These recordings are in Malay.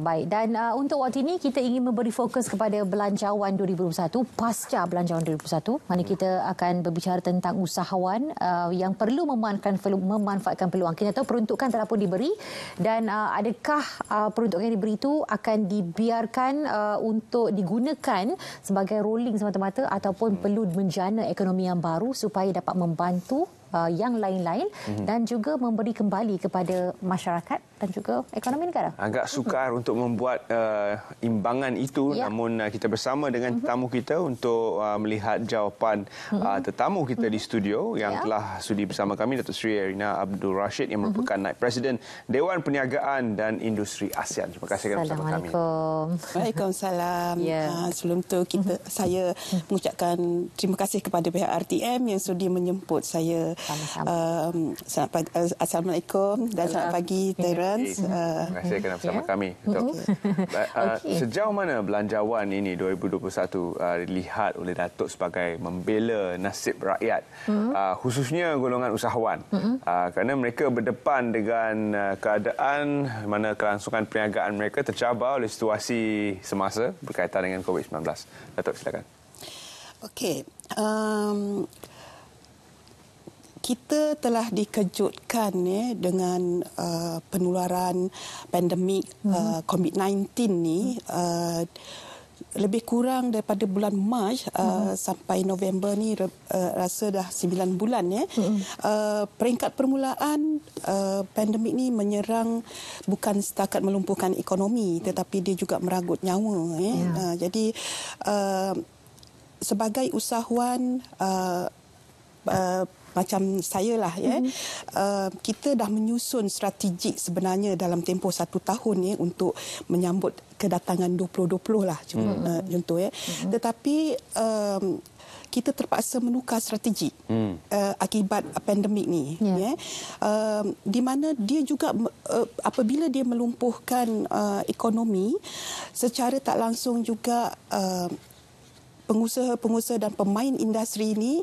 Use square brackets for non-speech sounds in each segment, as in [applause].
baik. Dan uh, untuk waktu ini kita ingin memberi fokus kepada belanjawan 2021 pasca belanjawan 2021. Mana kita akan berbicara tentang usahawan uh, yang perlu memanfaatkan, memanfaatkan peluang Kita tahu peruntukan telah pun diberi dan uh, adakah uh, peruntukan yang diberi itu akan dibiarkan uh, untuk digunakan sebagai rolling semata-mata ataupun perlu menjana ekonomi yang baru supaya dapat membantu Uh, yang lain-lain mm-hmm. dan juga memberi kembali kepada masyarakat dan juga ekonomi negara. Agak sukar mm-hmm. untuk membuat uh, imbangan itu yeah. namun uh, kita bersama dengan mm-hmm. tetamu kita untuk uh, melihat jawapan uh, mm-hmm. uh, tetamu kita mm-hmm. di studio yang yeah. telah sudi bersama kami Datuk Sri Erina Abdul Rashid yang mm-hmm. merupakan mm-hmm. Naib Presiden Dewan Perniagaan dan Industri ASEAN. Terima kasih kerana bersama kami. Waalaikumsalam. Yeah. Ya. Uh, sebelum itu kita mm-hmm. saya mm-hmm. mengucapkan terima kasih kepada pihak RTM yang sudi menjemput saya. Um, selamat pagi, uh, Assalamualaikum dan selamat pagi Tera. Uh, terima kasih kerana bersama ya. kami. [laughs] Uh, sejauh mana belanjawan ini 2021 uh, dilihat oleh Datuk sebagai membela nasib rakyat uh-huh. uh, khususnya golongan usahawan uh-huh. uh, kerana mereka berdepan dengan uh, keadaan mana kelangsungan perniagaan mereka tercabar oleh situasi semasa berkaitan dengan COVID-19. Datuk silakan. Okey. Um, kita telah dikejutkan ya eh, dengan uh, penularan pandemik mhm. uh, COVID-19 ni mhm. uh, lebih kurang daripada bulan Mac hmm. sampai November ni uh, rasa dah 9 bulan ya. Hmm. Uh, peringkat permulaan uh, pandemik ni menyerang bukan setakat melumpuhkan ekonomi tetapi dia juga meragut nyawa ya. Yeah. Uh, jadi uh, sebagai usahawan uh, uh macam saya lah ya mm-hmm. uh, kita dah menyusun strategik sebenarnya dalam tempoh satu tahun ni ya, untuk menyambut kedatangan 2020 lah cuma mm-hmm. uh, eh, contoh ya mm-hmm. tetapi um, kita terpaksa menukar strategi hmm. uh, akibat pandemik ni yeah. Ya. Ya. Yeah. Uh, di mana dia juga uh, apabila dia melumpuhkan uh, ekonomi secara tak langsung juga uh, pengusaha-pengusaha dan pemain industri ini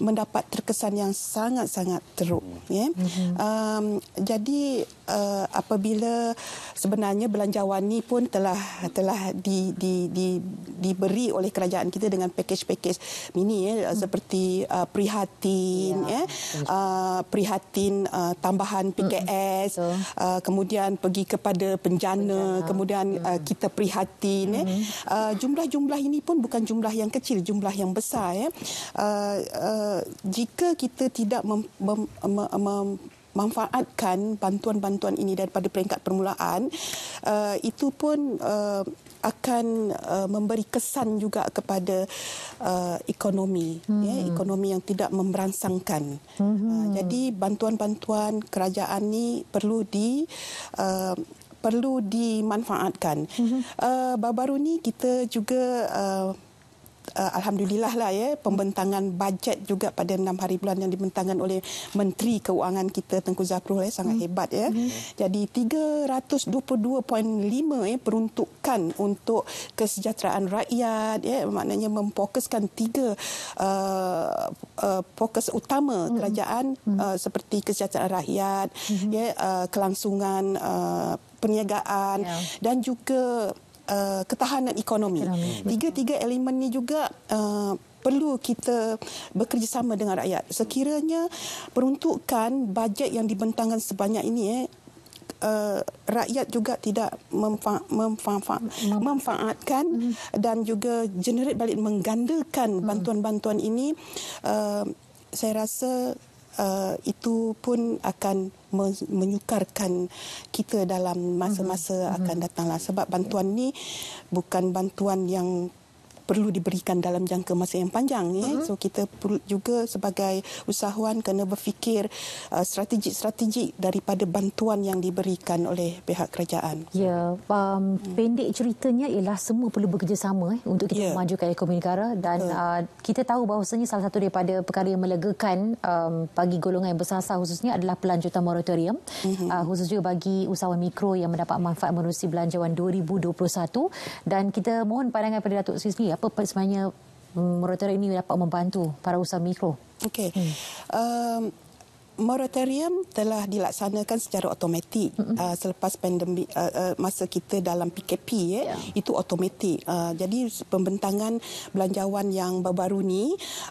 mendapat terkesan yang sangat-sangat teruk. Ya. Mm-hmm. Um, jadi uh, apabila sebenarnya belanjawan ni pun telah telah di, di, di, diberi oleh kerajaan kita dengan pakej-pakej mini ya hmm. seperti uh, prihatin ya, ya uh, prihatin uh, tambahan PKS hmm. uh, kemudian pergi kepada penjana, penjana. kemudian hmm. uh, kita prihatin hmm. ya uh, jumlah-jumlah ini pun bukan jumlah yang kecil jumlah yang besar ya uh, uh, jika kita tidak mem, mem, mem, mem, manfaatkan bantuan-bantuan ini daripada peringkat permulaan uh, itu pun uh, akan uh, memberi kesan juga kepada uh, ekonomi ya, hmm. ya ekonomi yang tidak memberangsangkan hmm. uh, jadi bantuan-bantuan kerajaan ini perlu di uh, perlu dimanfaatkan hmm. uh, baru-baru ni kita juga uh, uh, alhamdulillah lah ya pembentangan bajet juga pada enam hari bulan yang dibentangkan oleh Menteri Keuangan kita Tengku Zafrul ya sangat hmm. hebat ya. Hmm. Jadi 322.5 ya peruntukan untuk kesejahteraan rakyat ya maknanya memfokuskan tiga uh, uh, fokus utama hmm. kerajaan hmm. Uh, seperti kesejahteraan rakyat hmm. ya uh, kelangsungan uh, perniagaan yeah. dan juga Uh, ketahanan ekonomi. Tiga-tiga elemen ini juga uh, perlu kita bekerjasama dengan rakyat. Sekiranya peruntukan bajet yang dibentangkan sebanyak ini eh, uh, rakyat juga tidak memfa- memfa- memfa- memfaatkan hmm. dan juga generate balik menggandakan hmm. bantuan-bantuan ini uh, saya rasa uh, itu pun akan menyukarkan kita dalam masa-masa mm-hmm. akan mm-hmm. datanglah sebab bantuan ni bukan bantuan yang perlu diberikan dalam jangka masa yang panjang ya. Uh-huh. So kita perlu juga sebagai usahawan kena berfikir uh, strategi-strategi daripada bantuan yang diberikan oleh pihak kerajaan. Ya, yeah. um, hmm. pendek ceritanya ialah semua perlu bekerjasama eh, untuk kita yeah. memajukan ekonomi negara dan uh. Uh, kita tahu bahawasanya salah satu daripada perkara yang melegakan um, bagi golongan yang besar-besar khususnya adalah pelanjutan moratorium uh-huh. uh, khusus juga bagi usahawan mikro yang mendapat manfaat menerusi belanjawan 2021 dan kita mohon pandangan pada Datuk Sri sendiri ya, apa sebenarnya mm, moratorium ini dapat membantu para usaha mikro? Okey. Hmm. Um, moratorium telah dilaksanakan secara automatik mm-hmm. uh, selepas pandemik uh, uh, masa kita dalam PKP eh. ya yeah. itu automatik uh, jadi pembentangan belanjawan yang baru-baru ni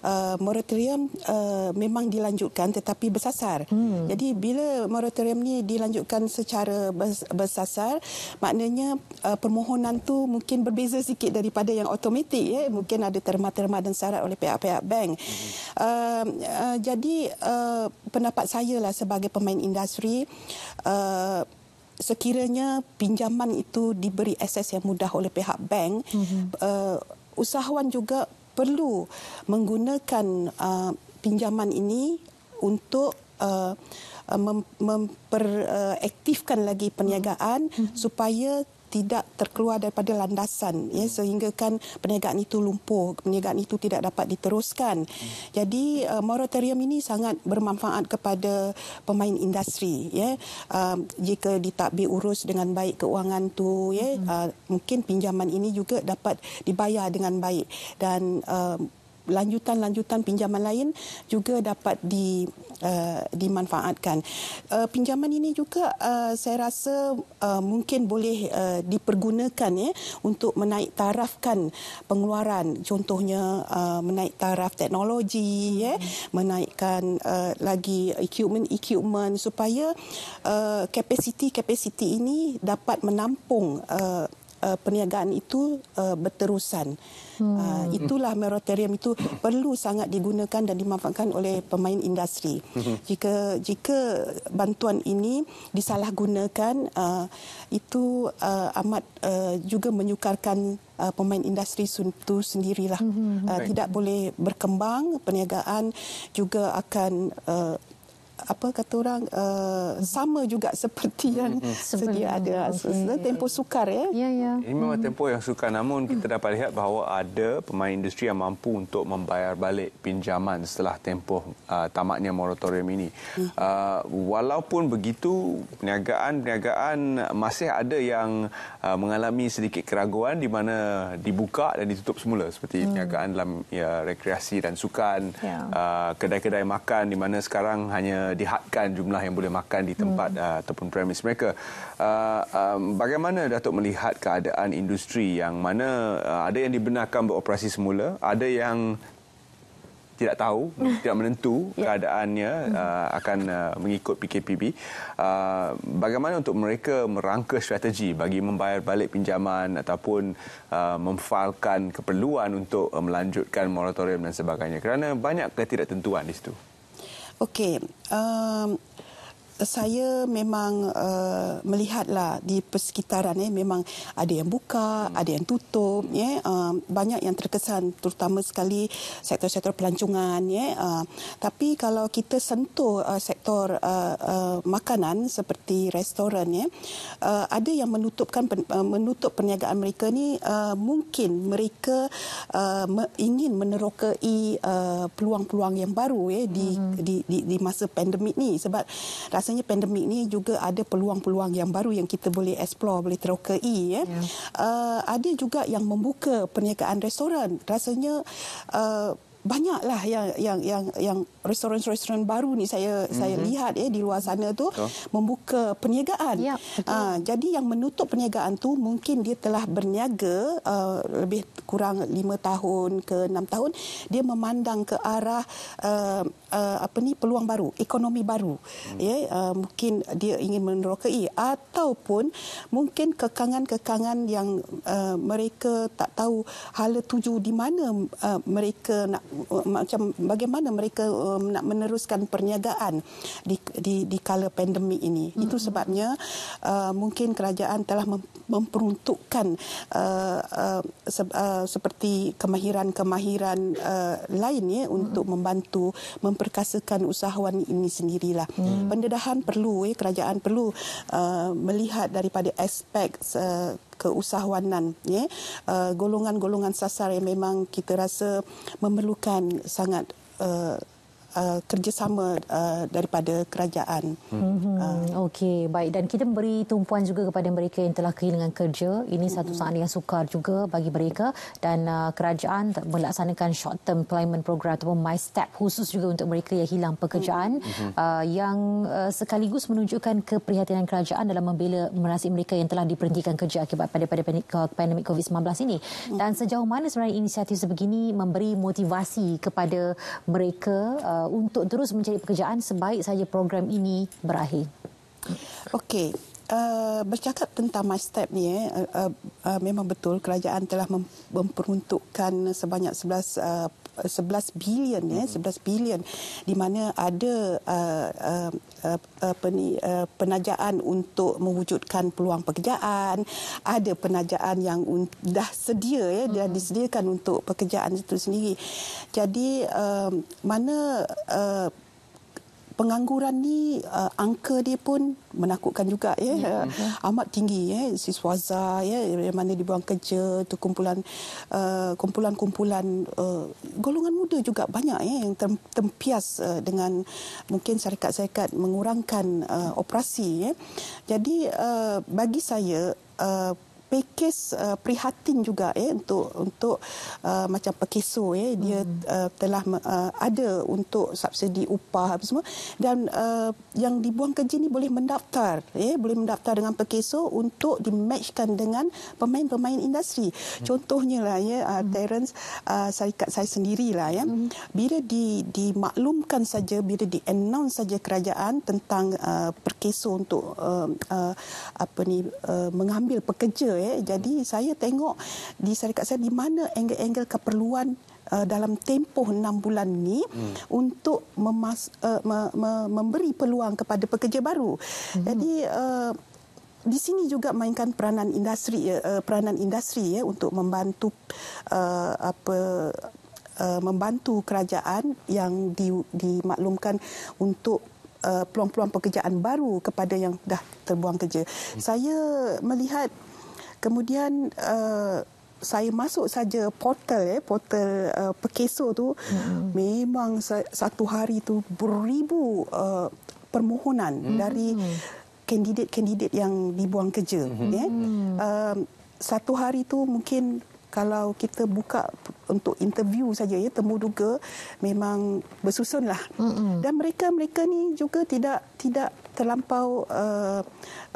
uh, moratorium uh, memang dilanjutkan tetapi bersasar mm. jadi bila moratorium ni dilanjutkan secara bersasar maknanya uh, permohonan tu mungkin berbeza sikit daripada yang automatik ya mungkin ada terma-terma dan syarat oleh pihak-pihak bank mm. uh, uh, jadi uh, pendapat pendapat saya lah sebagai pemain industri uh, sekiranya pinjaman itu diberi akses yang mudah oleh pihak bank mm-hmm. uh, usahawan juga perlu menggunakan uh, pinjaman ini untuk uh, memperaktifkan lagi perniagaan mm-hmm. supaya tidak terkeluar daripada landasan ya hmm. sehingga kan perniagaan itu lumpuh perniagaan itu tidak dapat diteruskan hmm. jadi uh, moratorium ini sangat bermanfaat kepada pemain industri ya uh, jika ditakbir urus dengan baik keuangan tu ya uh, mungkin pinjaman ini juga dapat dibayar dengan baik dan uh, lanjutan-lanjutan pinjaman lain juga dapat di uh, dimanfaatkan. Uh, pinjaman ini juga uh, saya rasa uh, mungkin boleh uh, dipergunakan ya untuk menaik tarafkan pengeluaran contohnya uh, menaik taraf teknologi ya menaikkan uh, lagi equipment-equipment supaya uh, kapasiti-kapasiti ini dapat menampung uh, uh, perniagaan itu uh, berterusan. Hmm. Uh, itulah moratorium itu perlu sangat digunakan dan dimanfaatkan oleh pemain industri. Hmm. Jika jika bantuan ini disalahgunakan uh, itu uh, amat uh, juga menyukarkan uh, pemain industri itu sendirilah. Hmm. Uh, tidak boleh berkembang perniagaan juga akan uh, apa kata orang uh, sama juga [laughs] seperti yang hmm sedia ada okay. tempo sukar ya. Ya ya. Ini memang hmm tempo yang sukar namun kita dapat lihat bahawa ada pemain industri yang mampu untuk membayar balik pinjaman setelah tempo uh, eh, tamatnya moratorium ini. Uh, walaupun begitu perniagaan-perniagaan masih ada yang uh, mengalami sedikit keraguan di mana dibuka dan ditutup semula seperti mm. perniagaan dalam ya rekreasi dan sukan yeah. Ya. uh, kedai-kedai makan di mana sekarang hanya dihadkan jumlah yang boleh makan di tempat hmm. uh, ataupun premis mereka. Uh, um, bagaimana Datuk melihat keadaan industri yang mana uh, ada yang dibenarkan beroperasi semula, ada yang tidak tahu, hmm. tidak menentu [laughs] ya. keadaannya hmm. uh, akan uh, mengikut PKPB. Uh, bagaimana untuk mereka merangka strategi bagi membayar balik pinjaman ataupun uh, memfailkan keperluan untuk uh, melanjutkan moratorium dan sebagainya. Kerana banyak ketidaktentuan di situ. Okay. Um, saya memang uh, melihatlah di persekitaran eh memang ada yang buka, hmm. ada yang tutup ya. Yeah. Uh, banyak yang terkesan terutama sekali sektor-sektor pelancongan ya. Uh, tapi kalau kita sentuh uh, sektor uh, uh, makanan seperti restoran ya, uh, ada yang menutupkan pen, uh, menutup perniagaan mereka ni uh, mungkin mereka uh, ingin menerokai uh, peluang-peluang yang baru ya di, hmm. di di di masa pandemik ni sebab rasa rasanya pandemik ni juga ada peluang-peluang yang baru yang kita boleh explore, boleh terokai. Ya. Uh, ada juga yang membuka perniagaan restoran. Rasanya uh, banyaklah yang yang yang yang restoran-restoran baru ni saya mm-hmm. saya mhm. lihat ya di luar sana tu oh. membuka perniagaan. Ya, uh, jadi yang menutup perniagaan tu mungkin dia telah berniaga uh, lebih kurang lima tahun ke enam tahun dia memandang ke arah uh, uh, apa ni peluang baru, ekonomi baru. Mm. Ya, uh, mungkin dia ingin menerokai ataupun mungkin kekangan-kekangan yang uh, mereka tak tahu hala tuju di mana uh, mereka nak uh, macam bagaimana mereka uh, nak meneruskan perniagaan di di, di kala pandemik ini. Mm-hmm. Itu sebabnya uh, mungkin kerajaan telah memperuntukkan uh, uh, se, uh, seperti kemahiran-kemahiran uh, lain ya untuk mm-hmm. membantu memperkasakan usahawan ini sendirilah. Mm-hmm. Pendedahan perlu ya kerajaan perlu uh, melihat daripada aspek uh, keusahawanan ya uh, golongan-golongan sasar yang memang kita rasa memerlukan sangat uh uh, kerjasama uh, daripada kerajaan. Mm-hmm. Uh. Okey, baik. Dan kita memberi tumpuan juga kepada mereka yang telah kehilangan kerja. Ini mm-hmm. satu mhm. saat yang sukar juga bagi mereka. Dan uh, kerajaan melaksanakan short-term employment program ataupun step khusus juga untuk mereka yang hilang pekerjaan. Mm-hmm. Uh, yang uh, sekaligus menunjukkan keprihatinan kerajaan dalam membela merasai mereka yang telah diperhentikan kerja akibat pada pandemik COVID-19 ini. Mhm. Dan sejauh mana sebenarnya inisiatif sebegini memberi motivasi kepada mereka uh, uh, untuk terus mencari pekerjaan sebaik saja program ini berakhir. Okey. Uh, bercakap tentang my step ni eh, uh, uh, uh, memang betul kerajaan telah memperuntukkan sebanyak 11 uh, 11 bilion ya eh, 11 bilion di mana ada uh, uh, uh, peni, uh, penajaan untuk mewujudkan peluang pekerjaan ada penajaan yang dah sedia ya dah disediakan untuk pekerjaan itu sendiri jadi uh, mana uh, pengangguran ni uh, angka dia pun menakutkan juga ya yeah. Ya. Uh, mm-hmm. amat tinggi ya yeah. siswaza ya yeah. yang mana dibuang kerja tu kumpulan uh, kumpulan-kumpulan uh, golongan muda juga banyak ya yeah, yang tempias uh, dengan mungkin syarikat-syarikat mengurangkan uh, operasi ya yeah. jadi uh, bagi saya uh, tapi uh, prihatin juga ya untuk untuk uh, macam pekeso ya dia mm-hmm. uh, telah uh, ada untuk subsidi upah apa semua dan uh, yang dibuang kerja ni boleh mendaftar ya boleh mendaftar dengan pekeso untuk di matchkan dengan pemain-pemain industri hmm contohnya lah ya uh, hmm Terence uh, syarikat saya sendirilah ya hmm bila di dimaklumkan saja bila di announce saja kerajaan tentang uh, perkeso untuk uh, uh, apa ni uh, mengambil pekerja ya. Jadi saya tengok di syarikat saya di mana angle-angle keperluan uh, dalam tempoh 6 bulan ni hmm. untuk memas, uh, me, me, memberi peluang kepada pekerja baru. Hmm. Jadi uh, di sini juga mainkan peranan industri ya peranan industri ya untuk membantu uh, apa uh, membantu kerajaan yang di, dimaklumkan untuk uh, peluang-peluang pekerjaan baru kepada yang dah terbuang kerja. Hmm. Saya melihat Kemudian uh, saya masuk saja portal eh portal uh, Pekeso tu hmm. memang satu hari tu beribu uh, permohonan hmm. dari kandidat-kandidat yang dibuang kerja hmm. eh. Um, satu hari tu mungkin kalau kita buka untuk interview saja ya temu duga memang bersusunlah. Hmm. Dan mereka-mereka ni juga tidak tidak terlampau uh,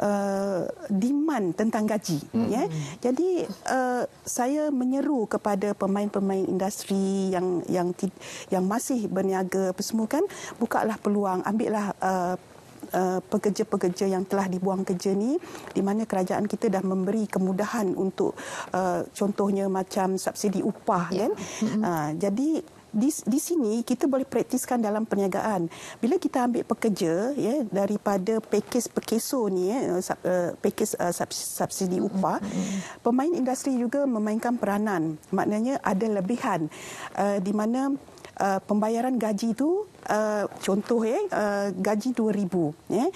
uh, demand tentang gaji mm-hmm. ya jadi uh, saya menyeru kepada pemain-pemain industri yang yang yang masih berniaga apa semua kan bukalah peluang ambillah uh, Uh, pekerja-pekerja yang telah dibuang kerja ni di mana kerajaan kita dah memberi kemudahan untuk uh, contohnya macam subsidi upah yeah. kan hmm. uh, jadi di, di sini kita boleh praktiskan dalam perniagaan. Bila kita ambil pekerja ya daripada pakej pekeso ni ya eh, sub, uh, eh, pakej uh, sub, subsidi upah, mm-hmm. pemain industri juga memainkan peranan. Maknanya ada lebihan uh, di mana Uh, pembayaran gaji itu Uh, contoh ya, uh, gaji RM2,000. Ya. Eh.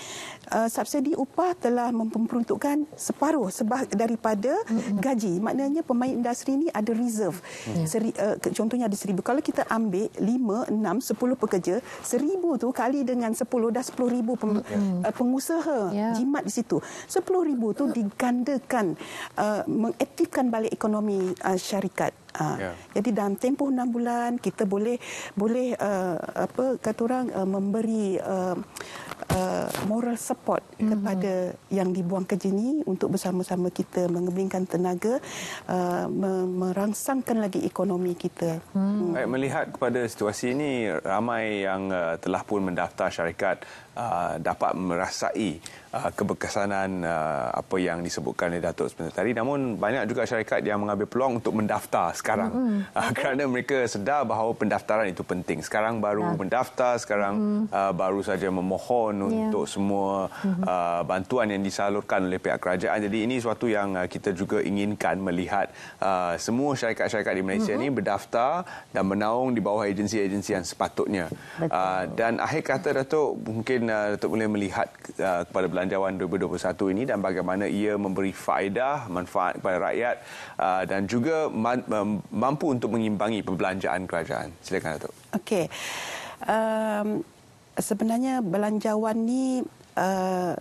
Uh, subsidi upah telah memperuntukkan separuh sebah daripada mm-hmm. gaji. Maknanya pemain industri ini ada reserve. mm uh, contohnya ada RM1,000. Kalau kita ambil 5, 6, 10 pekerja, RM1,000 tu kali dengan 10, dah RM10,000 pem, mm-hmm. uh, pengusaha yeah. jimat di situ. RM10,000 tu digandakan, uh, mengaktifkan balik ekonomi uh, syarikat. Ha. Yeah. Ya. Jadi dalam tempoh enam bulan kita boleh boleh uh, apa kata orang uh, memberi uh, Uh, moral support mm-hmm. kepada yang dibuang keji ini untuk bersama-sama kita mengembingkan tenaga uh, merangsangkan lagi ekonomi kita. Hmm. hmm. Baik, melihat kepada situasi ini ramai yang uh, telah pun mendaftar syarikat uh, dapat merasai uh, kebekasanan uh, apa yang disebutkan oleh Datuk sebentar tadi namun banyak juga syarikat yang mengambil peluang untuk mendaftar sekarang hmm. [laughs] uh, kerana mereka sedar bahawa pendaftaran itu penting. Sekarang baru ya. mendaftar, sekarang hmm. uh, baru saja memohon yeah. Ya. untuk semua mhm. uh, bantuan yang disalurkan oleh pihak kerajaan. Jadi ini suatu yang uh, kita juga inginkan melihat uh, semua syarikat-syarikat di Malaysia mm-hmm. ini berdaftar dan menaung di bawah agensi-agensi yang sepatutnya. Uh, dan akhir kata Datuk, mungkin uh, Datuk boleh melihat uh, kepada Belanjawan 2021 ini dan bagaimana ia memberi faedah, manfaat kepada rakyat uh, dan juga mampu untuk mengimbangi perbelanjaan kerajaan. Silakan Datuk. Okey. Um, sebenarnya belanjawan ni uh,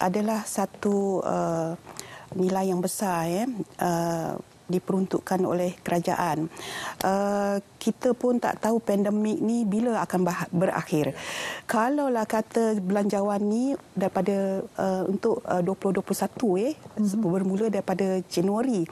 adalah satu uh, nilai yang besar ya, eh uh, diperuntukkan oleh kerajaan. Uh, kita pun tak tahu pandemik ni bila akan berakhir. Kalaulah kata belanjawan ni daripada uh, untuk uh, 2021 eh mm-hmm. bermula daripada Januari.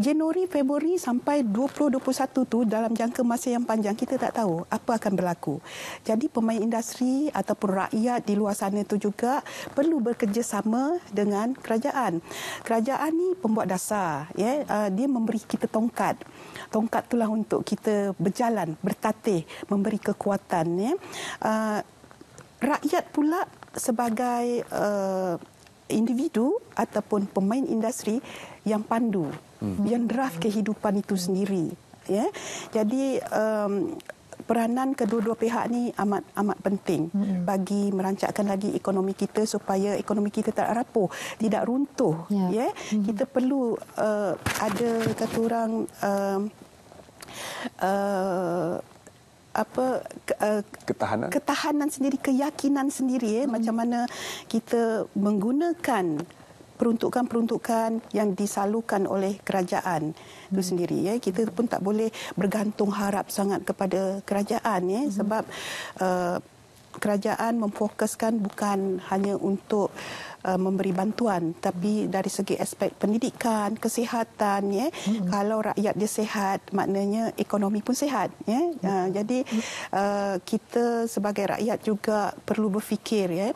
Januari, Februari sampai 2021 tu dalam jangka masa yang panjang kita tak tahu apa akan berlaku. Jadi pemain industri ataupun rakyat di luar sana tu juga perlu bekerjasama dengan kerajaan. Kerajaan ni pembuat dasar, ya. Yeah? dia memberi kita tongkat. Tongkat itulah untuk kita berjalan, bertatih, memberi kekuatan, ya. Yeah? Uh, rakyat pula sebagai uh, individu ataupun pemain industri yang pandu hmm. yang draft kehidupan itu sendiri ya jadi um, peranan kedua-dua pihak ni amat amat penting hmm. bagi merancangkan lagi ekonomi kita supaya ekonomi kita tak rapuh tidak runtuh ya, ya? Hmm. kita perlu uh, ada kata orang uh, uh, apa ke, uh, ketahanan ketahanan sendiri keyakinan sendiri eh hmm. macam mana kita menggunakan peruntukan-peruntukan yang disalurkan oleh kerajaan hmm. itu sendiri ya kita pun tak boleh bergantung harap sangat kepada kerajaan ya hmm. sebab uh, kerajaan memfokuskan bukan hanya untuk eh, memberi bantuan tapi hmm. dari segi aspek pendidikan, kesihatan ya. Hmm. Kalau rakyat dia sehat, maknanya ekonomi pun sehat. ya. Eh, hmm. Uh, jadi uh, kita sebagai rakyat juga perlu berfikir ya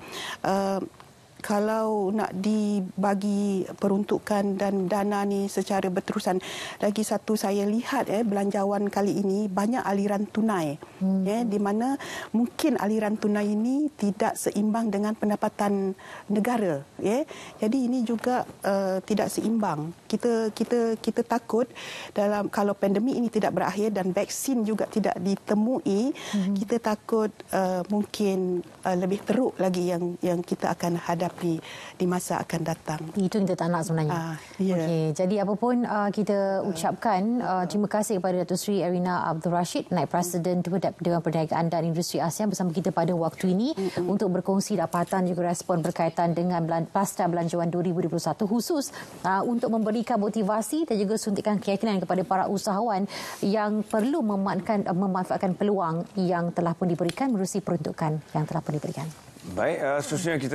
kalau nak dibagi peruntukan dan dana ni secara berterusan lagi satu saya lihat eh belanjawan kali ini banyak aliran tunai hmm. eh di mana mungkin aliran tunai ini tidak seimbang dengan pendapatan negara eh jadi ini juga uh, tidak seimbang kita kita kita takut dalam kalau pandemik ini tidak berakhir dan vaksin juga tidak ditemui hmm. kita takut uh, mungkin uh, lebih teruk lagi yang yang kita akan hadapi di di masa akan datang. Itu yang kita tak nak sebenarnya. Uh, ah, yeah. okay. Jadi apapun uh, kita ucapkan uh, terima kasih kepada Datuk Seri Erina Abdul Rashid Naib Presiden mm. Dewan Perniagaan dan Industri ASEAN bersama kita pada waktu ini mm. untuk berkongsi dapatan juga respon berkaitan dengan Pasta Belanjawan 2021 khusus uh, untuk memberikan motivasi dan juga suntikan keyakinan kepada para usahawan yang perlu memanfaatkan, uh, memanfaatkan peluang yang telah pun diberikan melalui peruntukan yang telah pun diberikan. Baik, uh, seterusnya kita